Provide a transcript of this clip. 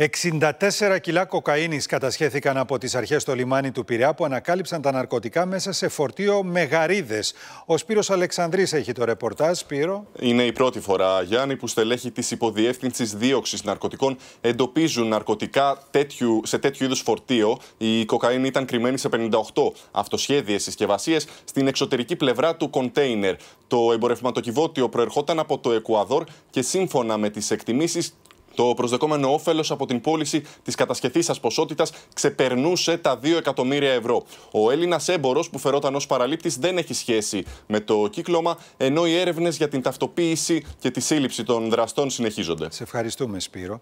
64 κιλά κοκαίνης κατασχέθηκαν από τις αρχές στο λιμάνι του Πειραιά που ανακάλυψαν τα ναρκωτικά μέσα σε φορτίο Μεγαρίδες. Ο Σπύρος Αλεξανδρής έχει το ρεπορτάζ. Σπύρο. Είναι η πρώτη φορά, Γιάννη, που στελέχη της υποδιεύθυνσης δίωξης ναρκωτικών εντοπίζουν ναρκωτικά τέτοιου, σε τέτοιου είδους φορτίο. Η κοκαίνη ήταν κρυμμένη σε 58 αυτοσχέδιες συσκευασίες στην εξωτερική πλευρά του κοντέινερ. Το εμπορευματοκιβώτιο προερχόταν από το Εκουαδόρ και σύμφωνα με τις εκτιμήσεις το προσδεκόμενο όφελος από την πώληση της κατασκευής σα ποσότητα ξεπερνούσε τα 2 εκατομμύρια ευρώ. Ο Έλληνας έμπορο που φερόταν ως παραλήπτης δεν έχει σχέση με το κύκλωμα, ενώ οι έρευνες για την ταυτοποίηση και τη σύλληψη των δραστών συνεχίζονται. Σε ευχαριστούμε, Σπύρο.